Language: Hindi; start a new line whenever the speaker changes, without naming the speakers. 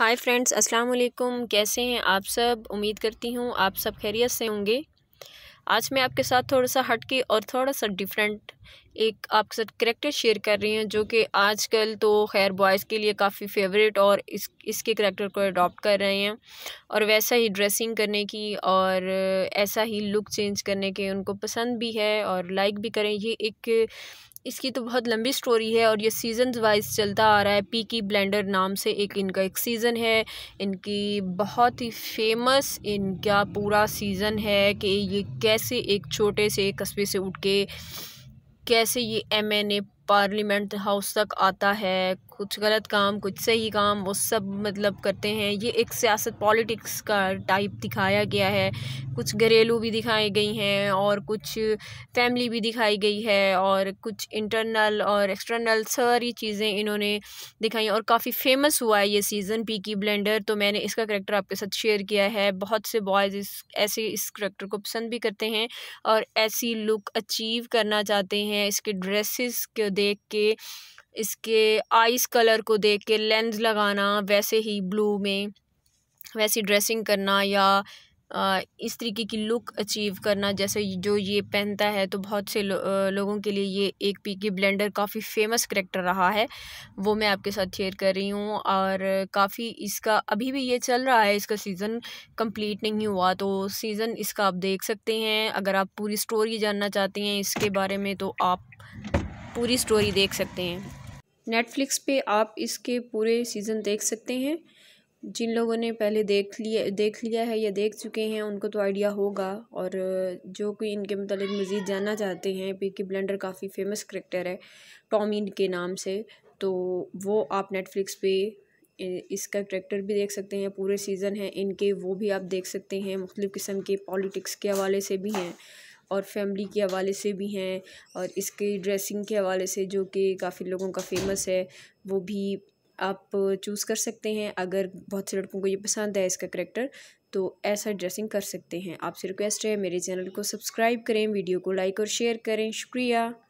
हाय फ्रेंड्स अस्सलाम वालेकुम कैसे हैं आप सब उम्मीद करती हूँ आप सब खैरियत से होंगे आज मैं आपके साथ थोड़ा सा हटके और थोड़ा सा डिफरेंट एक आपके साथ करेक्टर शेयर कर रही हूँ जो कि आजकल तो खैर बॉयज़ के लिए काफ़ी फेवरेट और इस इसके करेक्टर को अडॉप्ट कर रहे हैं और वैसा ही ड्रेसिंग करने की और ऐसा ही लुक चेंज करने के उनको पसंद भी है और लाइक भी करें ये एक इसकी तो बहुत लंबी स्टोरी है और ये सीजन वाइज चलता आ रहा है पी की ब्लेंडर नाम से एक इनका एक सीज़न है इनकी बहुत ही फेमस इनका पूरा सीज़न है कि ये कैसे एक छोटे से कस्बे से उठ के कैसे ये M N A parliament house तक आता है कुछ गलत काम कुछ सही काम वो सब मतलब करते हैं ये एक सियासत पॉलिटिक्स का टाइप दिखाया गया है कुछ घरेलू भी दिखाई गई हैं और कुछ फैमिली भी दिखाई गई है और कुछ इंटरनल और एक्सटर्नल सारी चीज़ें इन्होंने दिखाई और काफ़ी फेमस हुआ है ये सीज़न पी की ब्लेंडर तो मैंने इसका करेक्टर आपके साथ शेयर किया है बहुत से बॉयज़ इस ऐसे इस करेक्टर को पसंद भी करते हैं और ऐसी लुक अचीव करना चाहते हैं इसके ड्रेसिस को देख के इसके आइस कलर को देख के लेंस लगाना वैसे ही ब्लू में वैसी ड्रेसिंग करना या इस तरीके की लुक अचीव करना जैसे जो ये पहनता है तो बहुत से लो, लोगों के लिए ये एक पी के ब्लेंडर काफ़ी फेमस करेक्टर रहा है वो मैं आपके साथ शेयर कर रही हूँ और काफ़ी इसका अभी भी ये चल रहा है इसका सीज़न कंप्लीट नहीं हुआ तो सीज़न इसका आप देख सकते हैं अगर आप पूरी स्टोरी जानना चाहते हैं इसके बारे में तो आप पूरी स्टोरी देख सकते हैं नेटफ्लिक्स पे आप इसके पूरे सीज़न देख सकते हैं जिन लोगों ने पहले देख लिया देख लिया है या देख चुके हैं उनको तो आइडिया होगा और जो कोई इनके मतलब मज़ीद जानना चाहते हैं पिकी ब्लेंडर काफ़ी फ़ेमस करेक्टर है टॉमिन के नाम से तो वो आप नेटफ्लिक्स पे इसका करेक्टर भी देख सकते हैं पूरे सीज़न हैं इनके वो भी आप देख सकते हैं मुख्तु किस्म के पॉलिटिक्स के हवाले से भी हैं और फैमिली के हवाले से भी हैं और इसके ड्रेसिंग के हवाले से जो कि काफ़ी लोगों का फ़ेमस है वो भी आप चूज़ कर सकते हैं अगर बहुत से लड़कों को ये पसंद है इसका करेक्टर तो ऐसा ड्रेसिंग कर सकते हैं आपसे रिक्वेस्ट है मेरे चैनल को सब्सक्राइब करें वीडियो को लाइक और शेयर करें शुक्रिया